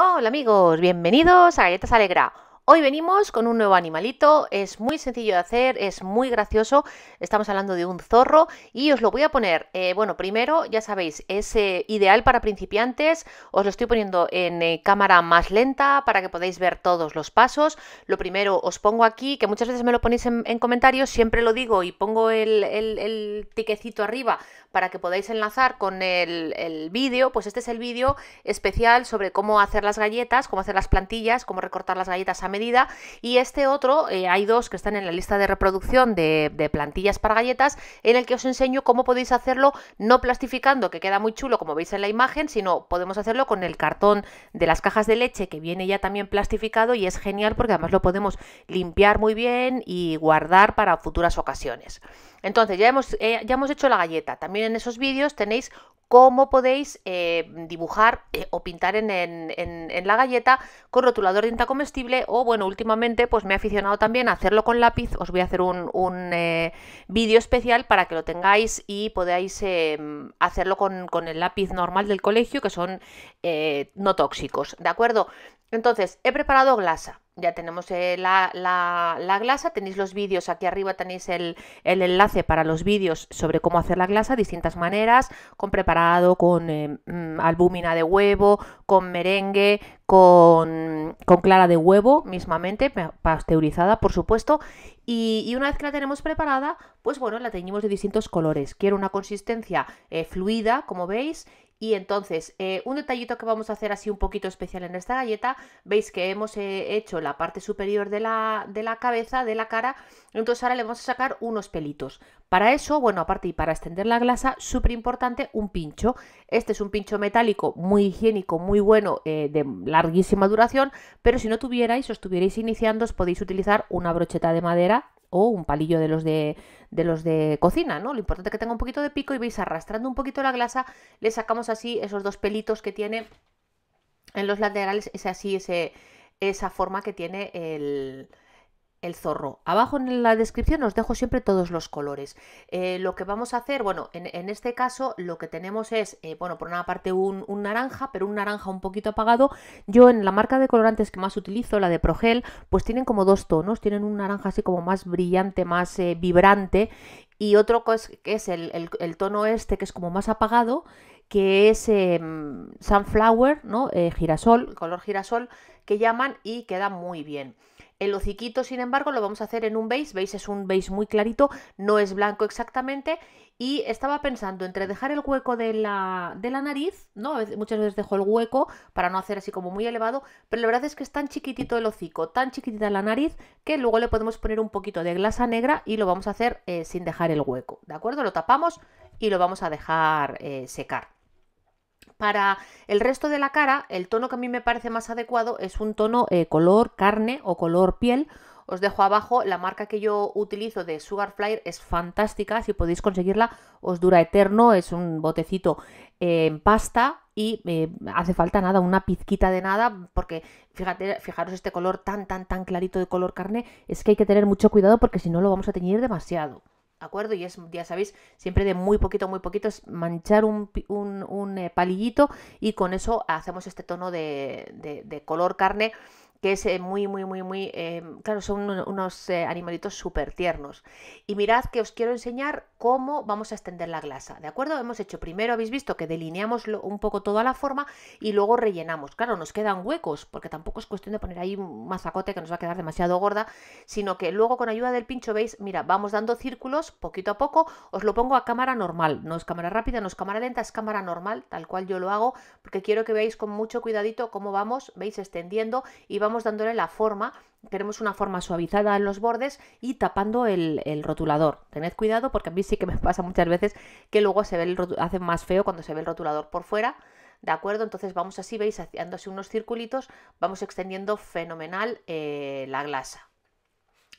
Hola amigos, bienvenidos a Galletas Alegra. Hoy venimos con un nuevo animalito, es muy sencillo de hacer, es muy gracioso, estamos hablando de un zorro y os lo voy a poner, eh, bueno, primero ya sabéis, es eh, ideal para principiantes, os lo estoy poniendo en eh, cámara más lenta para que podáis ver todos los pasos, lo primero os pongo aquí, que muchas veces me lo ponéis en, comentarios, siempre lo digo y pongo el, el, el tiquecito arriba para que podáis enlazar con el, vídeo, pues este es el vídeo especial sobre cómo hacer las galletas, cómo hacer las plantillas, cómo recortar las galletas a medida y este otro, eh, hay dos que están en la lista de reproducción de, de plantillas para galletas, en el que os enseño cómo podéis hacerlo no plastificando, que queda muy chulo como veis en la imagen, sino podemos hacerlo con el cartón de las cajas de leche que viene ya también plastificado y es genial porque además lo podemos limpiar muy bien y guardar para futuras ocasiones. Entonces, ya hemos, eh, ya hemos hecho la galleta. También en esos vídeos tenéis cómo podéis eh, dibujar eh, o pintar en, la galleta con rotulador de tinta comestible o bueno, últimamente pues me he aficionado también a hacerlo con lápiz, os voy a hacer un, vídeo especial para que lo tengáis y podáis hacerlo con, con, el lápiz normal del colegio que son no tóxicos, ¿de acuerdo? Entonces, he preparado glasa ya tenemos eh, la, la, glasa, tenéis los vídeos, aquí arriba tenéis el, enlace para los vídeos sobre cómo hacer la glasa, distintas maneras, con preparado, con eh, mm, albúmina de huevo, con merengue, con, clara de huevo mismamente, pasteurizada por supuesto, y, una vez que la tenemos preparada, pues bueno, la teñimos de distintos colores. Quiero una consistencia eh, fluida, como veis, y entonces, eh, un detallito que vamos a hacer así un poquito especial en esta galleta, veis que hemos eh, hecho la parte superior de la, de la cabeza, de la cara, entonces ahora le vamos a sacar unos pelitos. Para eso, bueno, aparte y para extender la glasa, súper importante, un pincho. Este es un pincho metálico muy higiénico, muy bueno, eh, de larguísima duración, pero si no tuvierais, os estuvierais iniciando, os podéis utilizar una brocheta de madera o un palillo de los de, de los de cocina, ¿no? Lo importante es que tenga un poquito de pico y veis arrastrando un poquito la glasa, le sacamos así esos dos pelitos que tiene en los laterales, es así esa forma que tiene el, el zorro. Abajo en la descripción os dejo siempre todos los colores. Eh, lo que vamos a hacer, bueno, en, este caso lo que tenemos es, eh, bueno, por una parte un, naranja, pero un naranja un poquito apagado. Yo en la marca de colorantes que más utilizo, la de Progel, pues tienen como dos tonos. Tienen un naranja así como más brillante, más eh, vibrante y otro que es el, tono este que es como más apagado que es em, sunflower no girasol color girasol que llaman y queda muy bien el hociquito, sin embargo, lo vamos a hacer en un beige. Veis, es un beige muy clarito, no es blanco exactamente. Y estaba pensando entre dejar el hueco de la, nariz, ¿no? Muchas veces dejo el hueco para no hacer así como muy elevado, pero la verdad es que es tan chiquitito el hocico, tan chiquitita la nariz, que luego le podemos poner un poquito de glasa negra y lo vamos a hacer eh, sin dejar el hueco, ¿de acuerdo? Lo tapamos y lo vamos a dejar eh, secar. Para el resto de la cara, el tono que a mí me parece más adecuado es un tono eh, color carne o color piel. Os dejo abajo la marca que yo utilizo de Sugar Flyer, es fantástica, si podéis conseguirla os dura eterno, es un botecito eh, en pasta y eh, hace falta nada, una pizquita de nada, porque fijaros este color tan, tan, tan clarito de color carne, es que hay que tener mucho cuidado porque si no lo vamos a teñir demasiado acuerdo? Y es, ya sabéis, siempre de muy poquito, muy poquito, es manchar un, un, un eh, palillito y con eso hacemos este tono de, de, de color carne que es eh, muy, muy, muy, muy... Eh, claro, son unos eh, animalitos súper tiernos. Y mirad que os quiero enseñar cómo vamos a extender la glasa, ¿de acuerdo? Hemos hecho primero, habéis visto que delineamos un poco toda la forma y luego rellenamos. Claro, nos quedan huecos, porque tampoco es cuestión de poner ahí un mazacote que nos va a quedar demasiado gorda, sino que luego con ayuda del pincho, veis, mira, vamos dando círculos poquito a poco, os lo pongo a cámara normal, no es cámara rápida, no es cámara lenta, es cámara normal, tal cual yo lo hago, porque quiero que veáis con mucho cuidadito cómo vamos, veis, extendiendo y vamos vamos dándole la forma, queremos una forma suavizada en los bordes y tapando el, rotulador. Tened cuidado porque a mí sí que me pasa muchas veces que luego se ve el hace más feo cuando se ve el rotulador por fuera. ¿De acuerdo? Entonces vamos así, veis, haciéndose unos circulitos, vamos extendiendo fenomenal eh, la glasa.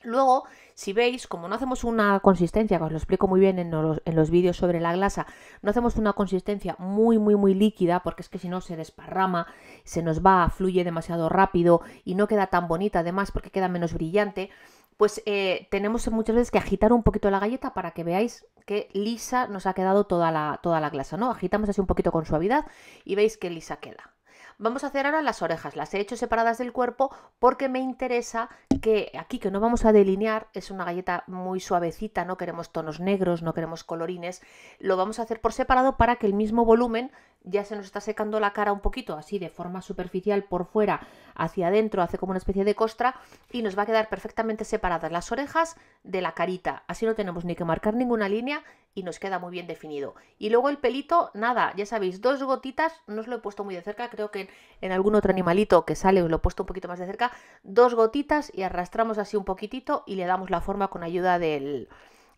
Luego, si veis, como no hacemos una consistencia, que os lo explico muy bien en los, vídeos sobre la glasa, no hacemos una consistencia muy, muy, muy líquida, porque es que si no se desparrama, se nos va, fluye demasiado rápido y no queda tan bonita, además, porque queda menos brillante, pues eh, tenemos muchas veces que agitar un poquito la galleta para que veáis que lisa nos ha quedado toda la, toda la glasa, ¿no? Agitamos así un poquito con suavidad y veis que lisa queda. Vamos a hacer ahora las orejas, las he hecho separadas del cuerpo porque me interesa que aquí que no vamos a delinear, es una galleta muy suavecita, no queremos tonos negros, no queremos colorines, lo vamos a hacer por separado para que el mismo volumen ya se nos está secando la cara un poquito, así de forma superficial por fuera hacia adentro, hace como una especie de costra y nos va a quedar perfectamente separadas las orejas de la carita. Así no tenemos ni que marcar ninguna línea y nos queda muy bien definido. Y luego el pelito, nada, ya sabéis, dos gotitas, no os lo he puesto muy de cerca, creo que en, algún otro animalito que sale os lo he puesto un poquito más de cerca, dos gotitas y arrastramos así un poquitito y le damos la forma con ayuda del,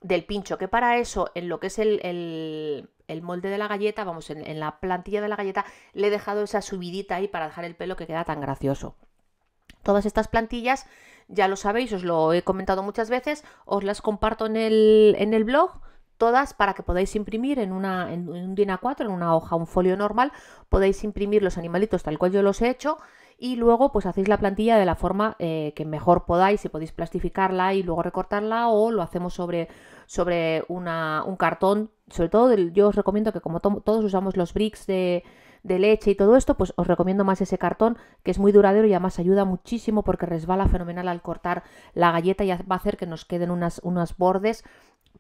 del pincho, que para eso, en lo que es el el molde de la galleta, vamos, en, la plantilla de la galleta le he dejado esa subidita ahí para dejar el pelo que queda tan gracioso. Todas estas plantillas, ya lo sabéis, os lo he comentado muchas veces, os las comparto en el, en el blog, todas para que podáis imprimir en, una, en un DIN 4 en una hoja, un folio normal, podéis imprimir los animalitos tal cual yo los he hecho y luego pues hacéis la plantilla de la forma eh, que mejor podáis, si podéis plastificarla y luego recortarla o lo hacemos sobre sobre una, un cartón. Sobre todo yo os recomiendo que como todos usamos los bricks de, de leche y todo esto, pues os recomiendo más ese cartón que es muy duradero y además ayuda muchísimo porque resbala fenomenal al cortar la galleta y va a hacer que nos queden unas, unas bordes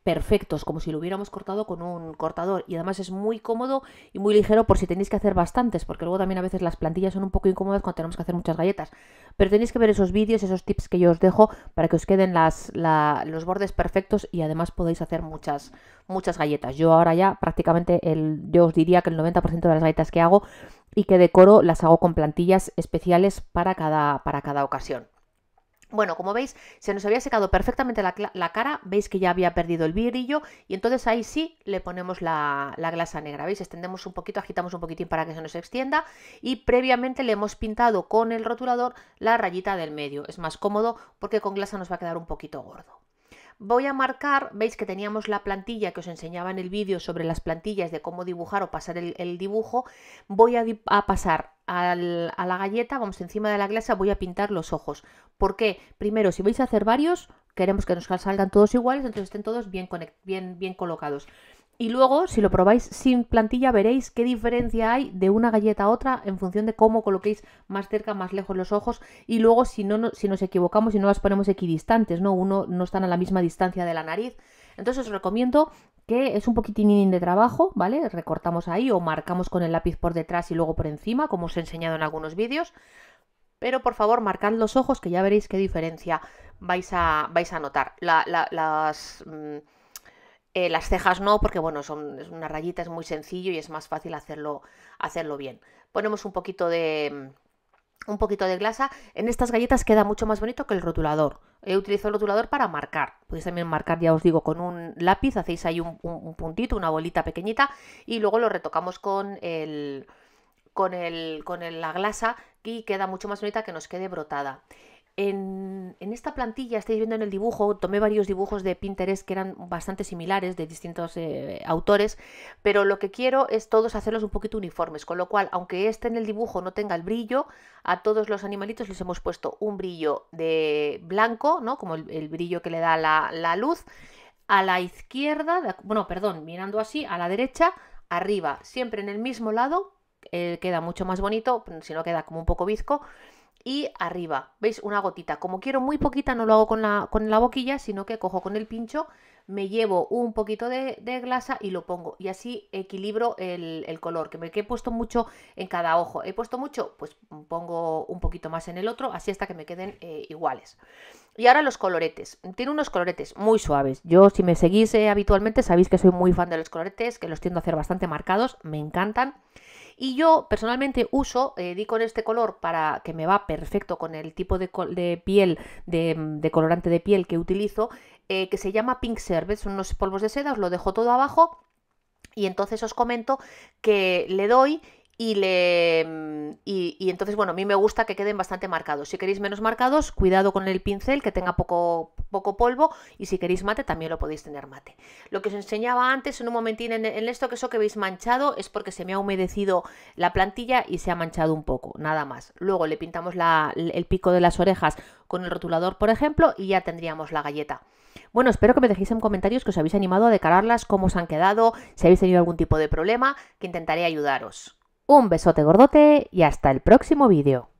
perfectos, como si lo hubiéramos cortado con un cortador. Y además es muy cómodo y muy ligero por si tenéis que hacer bastantes, porque luego también a veces las plantillas son un poco incómodas cuando tenemos que hacer muchas galletas. Pero tenéis que ver esos vídeos, esos tips que yo os dejo para que os queden las, los bordes perfectos y además podéis hacer muchas, muchas galletas. Yo ahora ya prácticamente, el, yo os diría que el 90% de las galletas que hago y que decoro las hago con plantillas especiales para cada, para cada ocasión. Bueno, como veis, se nos había secado perfectamente la, cara, veis que ya había perdido el brillo y entonces ahí sí le ponemos la, glasa negra, ¿veis? Extendemos un poquito, agitamos un poquitín para que se nos extienda y previamente le hemos pintado con el rotulador la rayita del medio, es más cómodo porque con glasa nos va a quedar un poquito gordo. Voy a marcar, veis que teníamos la plantilla que os enseñaba en el vídeo sobre las plantillas de cómo dibujar o pasar el, dibujo, voy a pasar a la galleta, vamos, encima de la glasa voy a pintar los ojos. ¿Por qué? Primero, si vais a hacer varios, queremos que nos salgan todos iguales, entonces estén todos bien, bien, bien colocados. Y luego, si lo probáis sin plantilla, veréis qué diferencia hay de una galleta a otra en función de cómo coloquéis más cerca, más lejos los ojos. Y luego, si, no, si nos equivocamos y no las ponemos equidistantes, ¿no? Uno no están a la misma distancia de la nariz. Entonces os recomiendo es un poquitín de trabajo, ¿vale? Recortamos ahí o marcamos con el lápiz por detrás y luego por encima, como os he enseñado en algunos vídeos. Pero por favor, marcad los ojos que ya veréis qué diferencia vais a, vais a notar. las... Mm, eh, las cejas no, porque bueno, son es una rayita, es muy sencillo y es más fácil hacerlo, hacerlo bien. Ponemos un poquito de, mm, un poquito de glasa. En estas galletas queda mucho más bonito que el rotulador. He utilizado el rotulador para marcar. Podéis también marcar, ya os digo, con un lápiz. Hacéis ahí un, puntito, una bolita pequeñita y luego lo retocamos con el con, el, con la glasa y queda mucho más bonita que nos quede brotada. En, esta plantilla estáis viendo en el dibujo, tomé varios dibujos de Pinterest que eran bastante similares de distintos eh, autores, pero lo que quiero es todos hacerlos un poquito uniformes, con lo cual, aunque este en el dibujo no tenga el brillo, a todos los animalitos les hemos puesto un brillo de blanco, ¿no? como el, brillo que le da la, luz, a la izquierda, bueno, perdón, mirando así, a la derecha, arriba, siempre en el mismo lado, eh, queda mucho más bonito, si no queda como un poco bizco, y arriba, ¿veis? Una gotita. Como quiero muy poquita, no lo hago con la, con la boquilla, sino que cojo con el pincho, me llevo un poquito de, glasa y lo pongo. Y así equilibro el, color, que me he puesto mucho en cada ojo. He puesto mucho, pues pongo un poquito más en el otro, así hasta que me queden eh, iguales. Y ahora los coloretes. Tiene unos coloretes muy suaves. Yo, si me seguís eh, habitualmente, sabéis que soy muy fan de los coloretes, que los tiendo a hacer bastante marcados, me encantan. Y yo personalmente uso eh, di con este color para que me va perfecto con el tipo de, piel, mm, de, colorante de piel que utilizo, eh, que se llama Pink Serve, son unos polvos de seda, os lo dejo todo abajo y entonces os comento que le doy Mm, y entonces bueno a mí me gusta que queden bastante marcados si queréis menos marcados cuidado con el pincel que tenga poco poco polvo y si queréis mate también lo podéis tener mate lo que os enseñaba antes en un momentín en, esto que eso que veis manchado es porque se me ha humedecido la plantilla y se ha manchado un poco nada más luego le pintamos el pico de las orejas con el rotulador por ejemplo y ya tendríamos la galleta bueno, espero que me dejéis en comentarios que os habéis animado a decararlas, cómo os han quedado, si habéis tenido algún tipo de problema, que intentaré ayudaros. Un besote gordote y hasta el próximo vídeo.